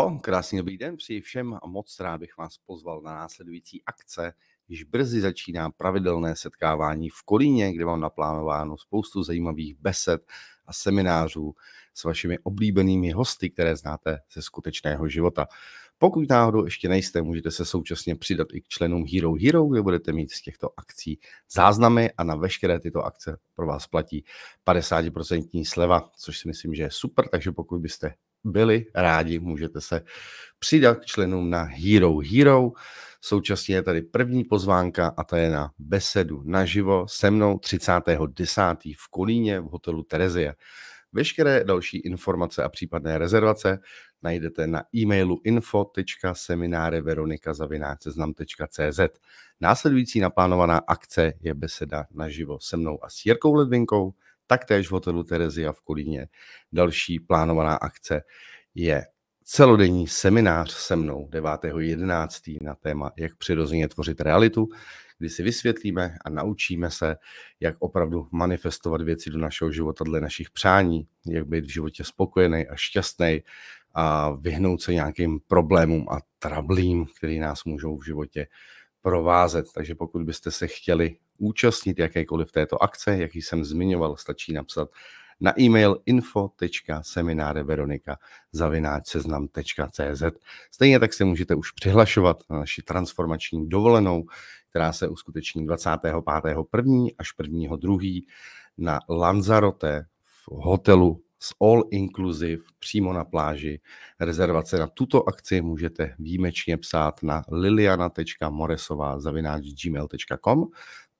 Čau, krásný dobrý den, přeji všem a moc rád bych vás pozval na následující akce. Již brzy začíná pravidelné setkávání v Kolíně, kde mám naplánováno spoustu zajímavých besed a seminářů s vašimi oblíbenými hosty, které znáte ze skutečného života. Pokud náhodou ještě nejste, můžete se současně přidat i k členům Hero Hero, kde budete mít z těchto akcí záznamy a na veškeré tyto akce pro vás platí 50% sleva, což si myslím, že je super, takže pokud byste byli rádi, můžete se přidat k členům na Hero Hero. Současně je tady první pozvánka a ta je na besedu naživo se mnou 30.10. v Kolíně v hotelu Terezie. Veškeré další informace a případné rezervace najdete na e-mailu info.semináreveronikazavináčseznam.cz. Následující naplánovaná akce je beseda naživo se mnou a s Jirkou Ledvinkou – Taktéž v hotelu Terezia v Kolíně další plánovaná akce je celodenní seminář se mnou 9.11. na téma, jak přirozeně tvořit realitu, kdy si vysvětlíme a naučíme se, jak opravdu manifestovat věci do našeho života dle našich přání, jak být v životě spokojený a šťastný a vyhnout se nějakým problémům a trablím, které nás můžou v životě provázet. Takže pokud byste se chtěli účastnit jakékoliv této akce, jak jsem zmiňoval, stačí napsat na e-mail info.seminareveronika.cz. Stejně tak se můžete už přihlašovat na naši transformační dovolenou, která se uskuteční 25.1. až 1.2. na Lanzarote v hotelu s All Inclusive přímo na pláži. Rezervace na tuto akci můžete výjimečně psát na liliana.moresova@gmail.com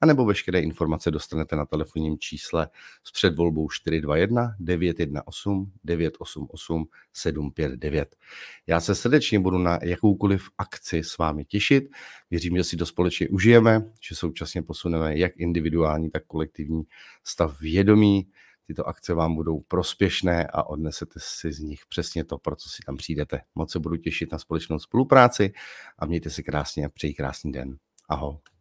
a nebo veškeré informace dostanete na telefonním čísle s předvolbou 421 918 988 759. Já se srdečně budu na jakoukoliv akci s vámi těšit. Věřím, že si to společně užijeme, že současně posuneme jak individuální, tak kolektivní stav vědomí tyto akce vám budou prospěšné a odnesete si z nich přesně to, pro co si tam přijdete. Moc se budu těšit na společnou spolupráci a mějte si krásně a přeji krásný den. Ahoj.